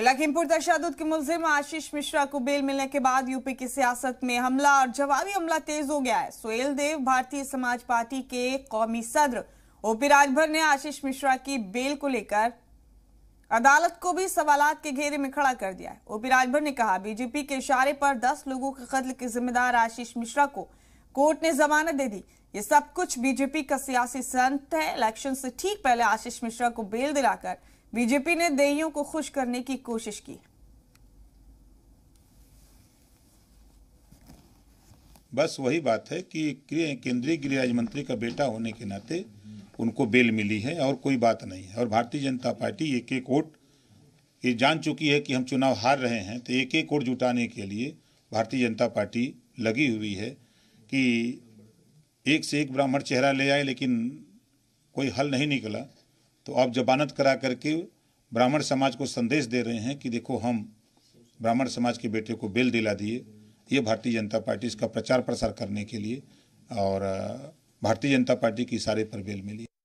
लखीमपुर तशादुद के मुलिम आशीष मिश्रा को बेल मिलने के बाद यूपी की सियासत में हमला और जवाबी हमला तेज हो गया है सोहेल देव भारतीय समाज पार्टी के कौमी सदर ओपी राजभर ने आशीष मिश्रा की बेल को लेकर अदालत को भी सवाल के घेरे में खड़ा कर दिया है ओपी राजभर ने कहा बीजेपी के इशारे पर दस लोगों के कत्ल के जिम्मेदार आशीष मिश्रा को कोर्ट ने जमानत दे दी ये सब कुछ बीजेपी का सियासी संत है इलेक्शन से ठीक पहले आशीष मिश्रा को बेल दिलाकर बीजेपी ने देइयों को खुश करने की कोशिश की बस वही बात है कि केंद्रीय गृह राज्य मंत्री का बेटा होने के नाते उनको बेल मिली है और कोई बात नहीं है और भारतीय जनता पार्टी एक एक वोट ये जान चुकी है कि हम चुनाव हार रहे हैं तो एक एक वोट जुटाने के लिए भारतीय जनता पार्टी लगी हुई है कि एक से एक ब्राह्मण चेहरा ले आए लेकिन कोई हल नहीं निकला तो आप जबानत करा करके ब्राह्मण समाज को संदेश दे रहे हैं कि देखो हम ब्राह्मण समाज के बेटे को बेल दिला दिए ये भारतीय जनता पार्टी इसका प्रचार प्रसार करने के लिए और भारतीय जनता पार्टी की सारे पर बेल मिली